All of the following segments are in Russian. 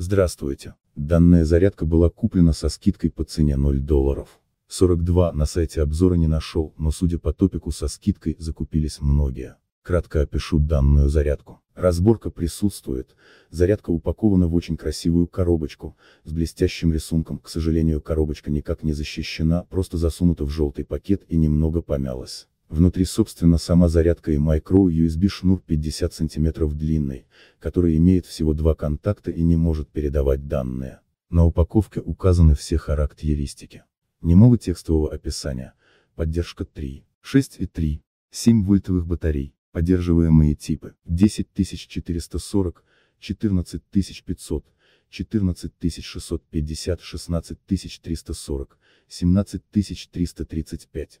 Здравствуйте. Данная зарядка была куплена со скидкой по цене 0 долларов. 42 на сайте обзора не нашел, но судя по топику со скидкой закупились многие. Кратко опишу данную зарядку. Разборка присутствует. Зарядка упакована в очень красивую коробочку, с блестящим рисунком, к сожалению коробочка никак не защищена, просто засунута в желтый пакет и немного помялась. Внутри собственно сама зарядка и micro USB шнур 50 см длинный, который имеет всего два контакта и не может передавать данные. На упаковке указаны все характеристики. Немого текстового описания. Поддержка 3, 6 и 3, 7 вольтовых батарей. Поддерживаемые типы 10440, 14500, 14650, 16340, 17335.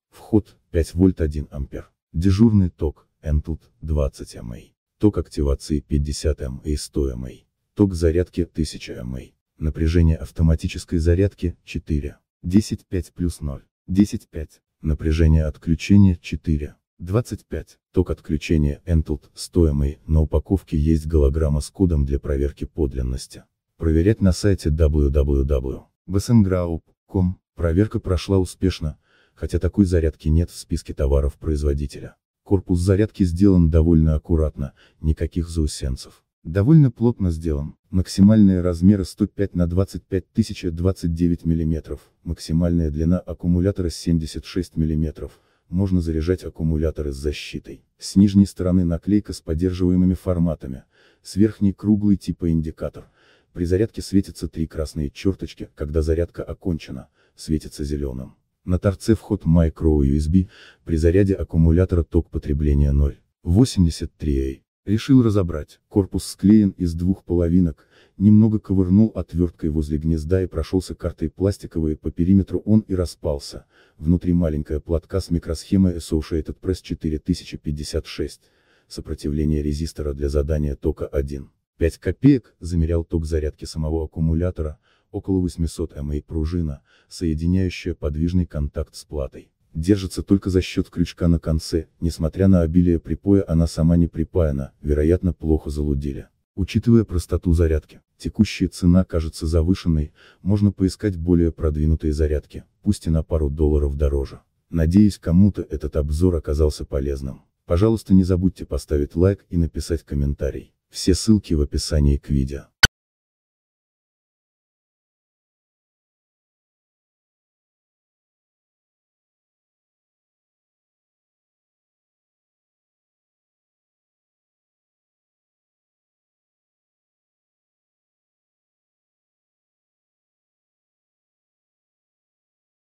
Вход 5 вольт 1 ампер. Дежурный ток N-тут 20 МА. Ток активации 50 МА и 100 МА. Ток зарядки 1000 МА. Напряжение автоматической зарядки 4. 10,5 плюс 0. 10 5. Напряжение отключения 4. 25. Ток отключения N-тут 100 МА. На упаковке есть голограмма с кодом для проверки подлинности. Проверять на сайте www.basengraup.com. Проверка прошла успешно, хотя такой зарядки нет в списке товаров производителя. Корпус зарядки сделан довольно аккуратно, никаких заусенцев. Довольно плотно сделан, максимальные размеры 105 на 25 029 мм, максимальная длина аккумулятора 76 мм, можно заряжать аккумуляторы с защитой. С нижней стороны наклейка с поддерживаемыми форматами, с верхней круглый типа индикатор. При зарядке светятся три красные черточки, когда зарядка окончена, светится зеленым. На торце вход microUSB, при заряде аккумулятора ток потребления 0,83А. Решил разобрать, корпус склеен из двух половинок, немного ковырнул отверткой возле гнезда и прошелся картой пластиковой, по периметру он и распался, внутри маленькая платка с микросхемой Associated Press 4056, сопротивление резистора для задания тока 1,5 копеек, замерял ток зарядки самого аккумулятора, около 800 МА пружина, соединяющая подвижный контакт с платой. Держится только за счет крючка на конце, несмотря на обилие припоя она сама не припаяна, вероятно плохо залудили. Учитывая простоту зарядки, текущая цена кажется завышенной, можно поискать более продвинутые зарядки, пусть и на пару долларов дороже. Надеюсь кому-то этот обзор оказался полезным. Пожалуйста не забудьте поставить лайк и написать комментарий. Все ссылки в описании к видео.